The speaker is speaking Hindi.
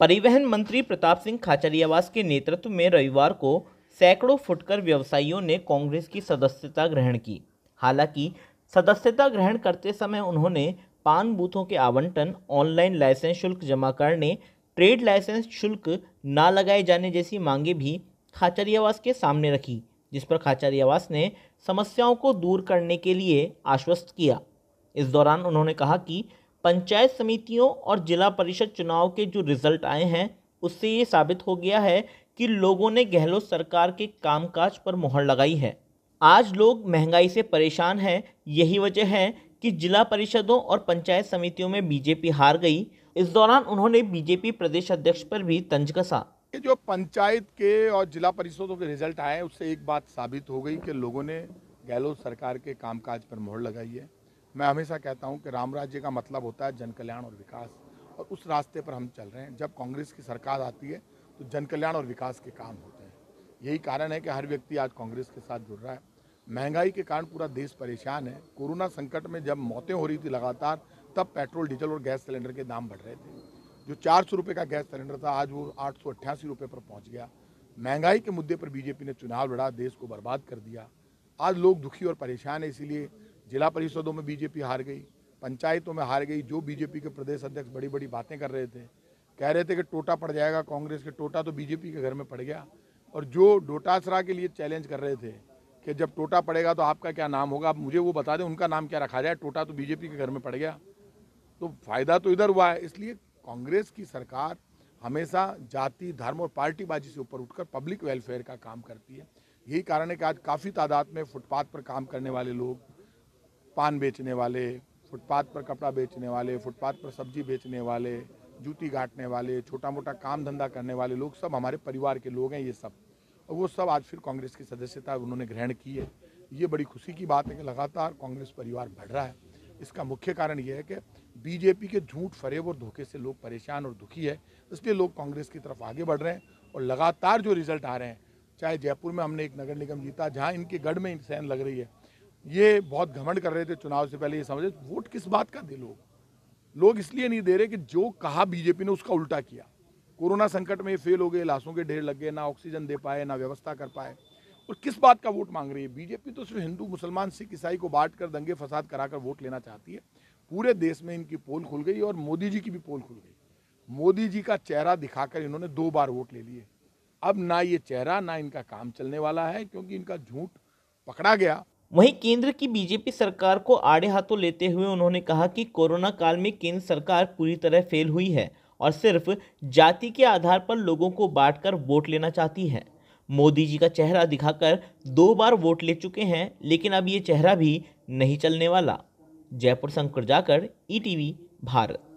परिवहन मंत्री प्रताप सिंह खाचरियावास के नेतृत्व में रविवार को सैकड़ों फुटकर व्यवसायियों ने कांग्रेस की सदस्यता ग्रहण की हालांकि सदस्यता ग्रहण करते समय उन्होंने पान बूथों के आवंटन ऑनलाइन लाइसेंस शुल्क जमा करने ट्रेड लाइसेंस शुल्क न लगाए जाने जैसी मांगे भी खाचरियावास के सामने रखी जिस पर खाचरियावास ने समस्याओं को दूर करने के लिए आश्वस्त किया इस दौरान उन्होंने कहा कि पंचायत समितियों और जिला परिषद चुनाव के जो रिजल्ट आए हैं उससे ये साबित हो गया है कि लोगों ने गहलोत सरकार के कामकाज पर मोहर लगाई है आज लोग महंगाई से परेशान हैं यही वजह है कि जिला परिषदों और पंचायत समितियों में बीजेपी हार गई इस दौरान उन्होंने बीजेपी प्रदेश अध्यक्ष पर भी तंज कसा जो पंचायत के और जिला परिषदों के रिजल्ट आए उससे एक बात साबित हो गई कि लोगों ने गहलोत सरकार के कामकाज पर मोहर लगाई है मैं हमेशा कहता हूं कि राम राज्य का मतलब होता है जन कल्याण और विकास और उस रास्ते पर हम चल रहे हैं जब कांग्रेस की सरकार आती है तो जन कल्याण और विकास के काम होते हैं यही कारण है कि हर व्यक्ति आज कांग्रेस के साथ जुड़ रहा है महंगाई के कारण पूरा देश परेशान है कोरोना संकट में जब मौतें हो रही थी लगातार तब पेट्रोल डीजल और गैस सिलेंडर के दाम बढ़ रहे थे जो चार सौ रुपये का गैस सिलेंडर था आज वो आठ सौ अट्ठासी रुपये पर पहुंच गया महंगाई के मुद्दे पर बीजेपी ने चुनाव लड़ा देश को बर्बाद कर दिया आज लोग दुखी और परेशान है इसीलिए जिला परिषदों में बीजेपी हार गई पंचायतों में हार गई जो बीजेपी के प्रदेश अध्यक्ष बड़ी बड़ी बातें कर रहे थे कह रहे थे कि टोटा पड़ जाएगा कांग्रेस के टोटा तो बीजेपी के घर में पड़ गया और जो डोटासरा के लिए चैलेंज कर रहे थे कि जब टोटा पड़ेगा तो आपका क्या नाम होगा आप मुझे वो बता दें उनका नाम क्या रखा जाए टोटा तो बीजेपी के घर में पड़ गया तो फायदा तो इधर हुआ है इसलिए कांग्रेस की सरकार हमेशा जाति धर्म और पार्टीबाजी से ऊपर उठकर पब्लिक वेलफेयर का काम करती है यही कारण है कि आज काफ़ी तादाद में फुटपाथ पर काम करने वाले लोग पान बेचने वाले फुटपाथ पर कपड़ा बेचने वाले फुटपाथ पर सब्जी बेचने वाले जूती गाटने वाले छोटा मोटा काम धंधा करने वाले लोग सब हमारे परिवार के लोग हैं ये सब और वो सब आज फिर कांग्रेस की सदस्यता उन्होंने ग्रहण की है ये बड़ी खुशी की बात है कि लगातार कांग्रेस परिवार बढ़ रहा है इसका मुख्य कारण ये है कि बीजेपी के झूठ फरेब और धोखे से लोग परेशान और दुखी है इसलिए लोग कांग्रेस की तरफ आगे बढ़ रहे हैं और लगातार जो रिजल्ट आ रहे हैं चाहे जयपुर में हमने एक नगर निगम जीता जहाँ इनके गढ़ में सहन लग रही है ये बहुत घमंड कर रहे थे चुनाव से पहले ये समझे वोट किस बात का दे लोग लोग इसलिए नहीं दे रहे कि जो कहा बीजेपी ने उसका उल्टा किया कोरोना संकट में फेल हो गए लाशों के ढेर लग गए ना ऑक्सीजन दे पाए ना व्यवस्था कर पाए और किस बात का वोट मांग रही है बीजेपी तो सिर्फ हिंदू मुसलमान सिख ईसाई को बांट कर दंगे फसाद कराकर वोट लेना चाहती है पूरे देश में इनकी पोल खुल गई और मोदी जी की भी पोल खुल गई मोदी जी का चेहरा दिखाकर इन्होंने दो बार वोट ले लिए अब ना ये चेहरा ना इनका काम चलने वाला है क्योंकि इनका झूठ पकड़ा गया वहीं केंद्र की बीजेपी सरकार को आड़े हाथों लेते हुए उन्होंने कहा कि कोरोना काल में केंद्र सरकार पूरी तरह फेल हुई है और सिर्फ जाति के आधार पर लोगों को बांटकर वोट लेना चाहती है मोदी जी का चेहरा दिखाकर दो बार वोट ले चुके हैं लेकिन अब ये चेहरा भी नहीं चलने वाला जयपुर शंकर जाकर ई e भारत